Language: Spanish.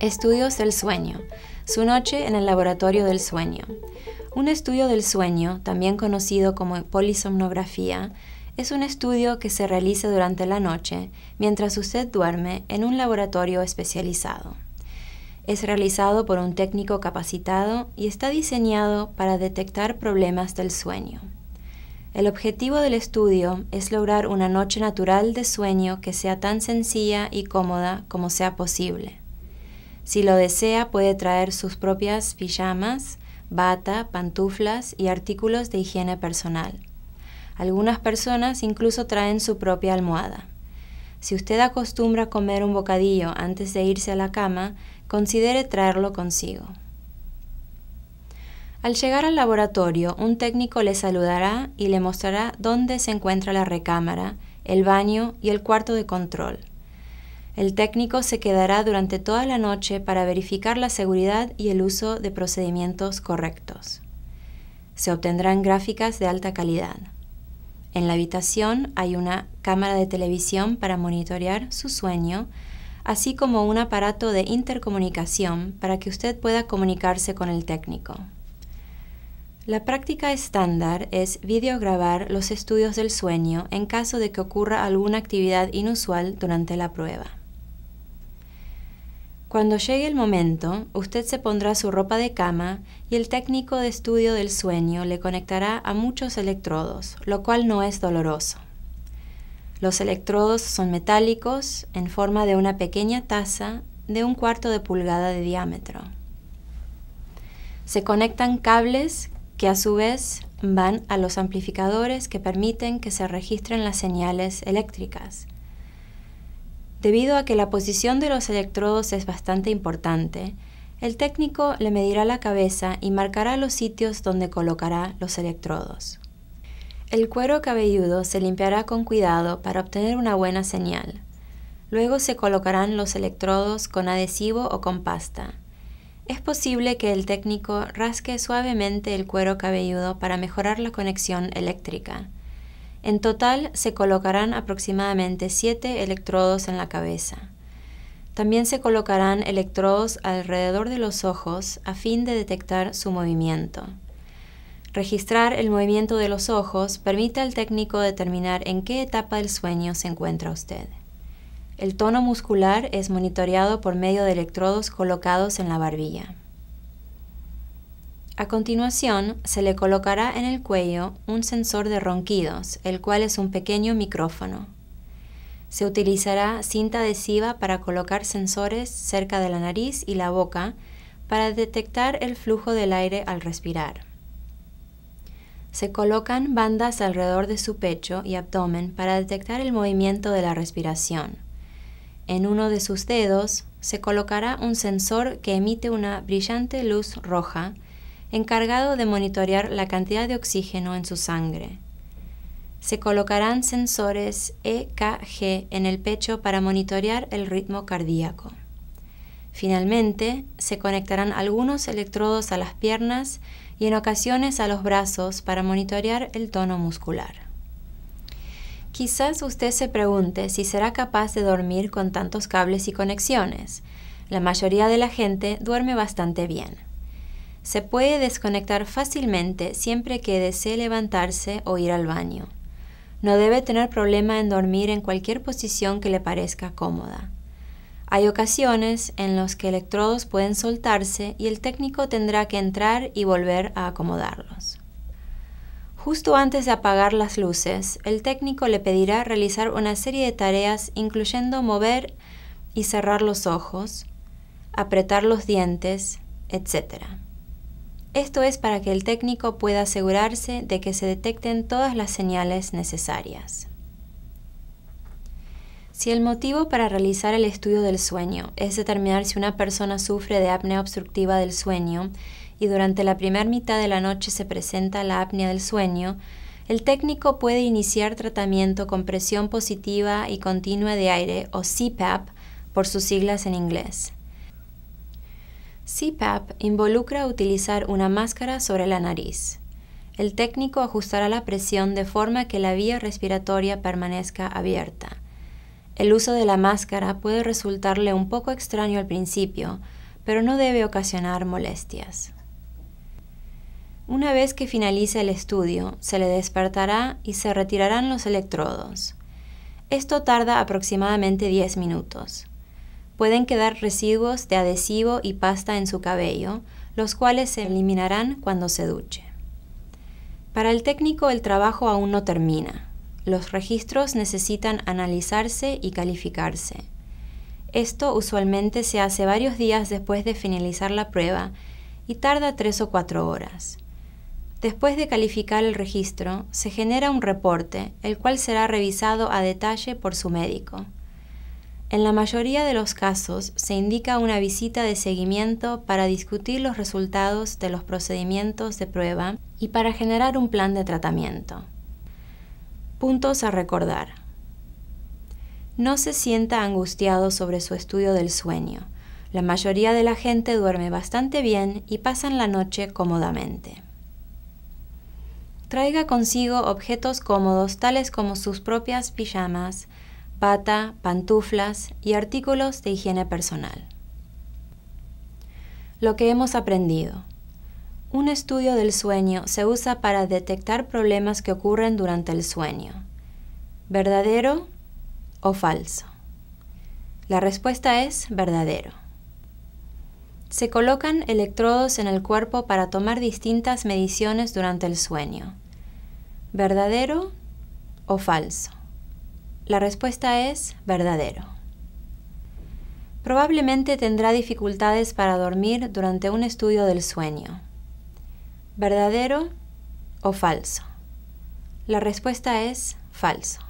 Estudios del sueño. Su noche en el laboratorio del sueño. Un estudio del sueño, también conocido como polisomnografía, es un estudio que se realiza durante la noche mientras usted duerme en un laboratorio especializado. Es realizado por un técnico capacitado y está diseñado para detectar problemas del sueño. El objetivo del estudio es lograr una noche natural de sueño que sea tan sencilla y cómoda como sea posible. Si lo desea, puede traer sus propias pijamas, bata, pantuflas y artículos de higiene personal. Algunas personas incluso traen su propia almohada. Si usted acostumbra comer un bocadillo antes de irse a la cama, considere traerlo consigo. Al llegar al laboratorio, un técnico le saludará y le mostrará dónde se encuentra la recámara, el baño y el cuarto de control. El técnico se quedará durante toda la noche para verificar la seguridad y el uso de procedimientos correctos. Se obtendrán gráficas de alta calidad. En la habitación hay una cámara de televisión para monitorear su sueño, así como un aparato de intercomunicación para que usted pueda comunicarse con el técnico. La práctica estándar es videograbar los estudios del sueño en caso de que ocurra alguna actividad inusual durante la prueba. Cuando llegue el momento, usted se pondrá su ropa de cama y el técnico de estudio del sueño le conectará a muchos electrodos, lo cual no es doloroso. Los electrodos son metálicos en forma de una pequeña taza de un cuarto de pulgada de diámetro. Se conectan cables que a su vez van a los amplificadores que permiten que se registren las señales eléctricas Debido a que la posición de los electrodos es bastante importante, el técnico le medirá la cabeza y marcará los sitios donde colocará los electrodos. El cuero cabelludo se limpiará con cuidado para obtener una buena señal. Luego se colocarán los electrodos con adhesivo o con pasta. Es posible que el técnico rasque suavemente el cuero cabelludo para mejorar la conexión eléctrica. En total se colocarán aproximadamente 7 electrodos en la cabeza. También se colocarán electrodos alrededor de los ojos a fin de detectar su movimiento. Registrar el movimiento de los ojos permite al técnico determinar en qué etapa del sueño se encuentra usted. El tono muscular es monitoreado por medio de electrodos colocados en la barbilla. A continuación, se le colocará en el cuello un sensor de ronquidos, el cual es un pequeño micrófono. Se utilizará cinta adhesiva para colocar sensores cerca de la nariz y la boca para detectar el flujo del aire al respirar. Se colocan bandas alrededor de su pecho y abdomen para detectar el movimiento de la respiración. En uno de sus dedos se colocará un sensor que emite una brillante luz roja encargado de monitorear la cantidad de oxígeno en su sangre. Se colocarán sensores EKG en el pecho para monitorear el ritmo cardíaco. Finalmente, se conectarán algunos electrodos a las piernas y en ocasiones a los brazos para monitorear el tono muscular. Quizás usted se pregunte si será capaz de dormir con tantos cables y conexiones. La mayoría de la gente duerme bastante bien. Se puede desconectar fácilmente siempre que desee levantarse o ir al baño. No debe tener problema en dormir en cualquier posición que le parezca cómoda. Hay ocasiones en las que electrodos pueden soltarse y el técnico tendrá que entrar y volver a acomodarlos. Justo antes de apagar las luces, el técnico le pedirá realizar una serie de tareas incluyendo mover y cerrar los ojos, apretar los dientes, etc. Esto es para que el técnico pueda asegurarse de que se detecten todas las señales necesarias. Si el motivo para realizar el estudio del sueño es determinar si una persona sufre de apnea obstructiva del sueño y durante la primera mitad de la noche se presenta la apnea del sueño, el técnico puede iniciar tratamiento con presión positiva y continua de aire o CPAP por sus siglas en inglés. CPAP involucra utilizar una máscara sobre la nariz. El técnico ajustará la presión de forma que la vía respiratoria permanezca abierta. El uso de la máscara puede resultarle un poco extraño al principio, pero no debe ocasionar molestias. Una vez que finalice el estudio, se le despertará y se retirarán los electrodos. Esto tarda aproximadamente 10 minutos. Pueden quedar residuos de adhesivo y pasta en su cabello, los cuales se eliminarán cuando se duche. Para el técnico el trabajo aún no termina. Los registros necesitan analizarse y calificarse. Esto usualmente se hace varios días después de finalizar la prueba y tarda tres o cuatro horas. Después de calificar el registro, se genera un reporte, el cual será revisado a detalle por su médico. En la mayoría de los casos se indica una visita de seguimiento para discutir los resultados de los procedimientos de prueba y para generar un plan de tratamiento. Puntos a recordar. No se sienta angustiado sobre su estudio del sueño. La mayoría de la gente duerme bastante bien y pasan la noche cómodamente. Traiga consigo objetos cómodos tales como sus propias pijamas, pata, pantuflas y artículos de higiene personal. Lo que hemos aprendido. Un estudio del sueño se usa para detectar problemas que ocurren durante el sueño. ¿Verdadero o falso? La respuesta es verdadero. Se colocan electrodos en el cuerpo para tomar distintas mediciones durante el sueño. ¿Verdadero o falso? La respuesta es verdadero. Probablemente tendrá dificultades para dormir durante un estudio del sueño. ¿Verdadero o falso? La respuesta es falso.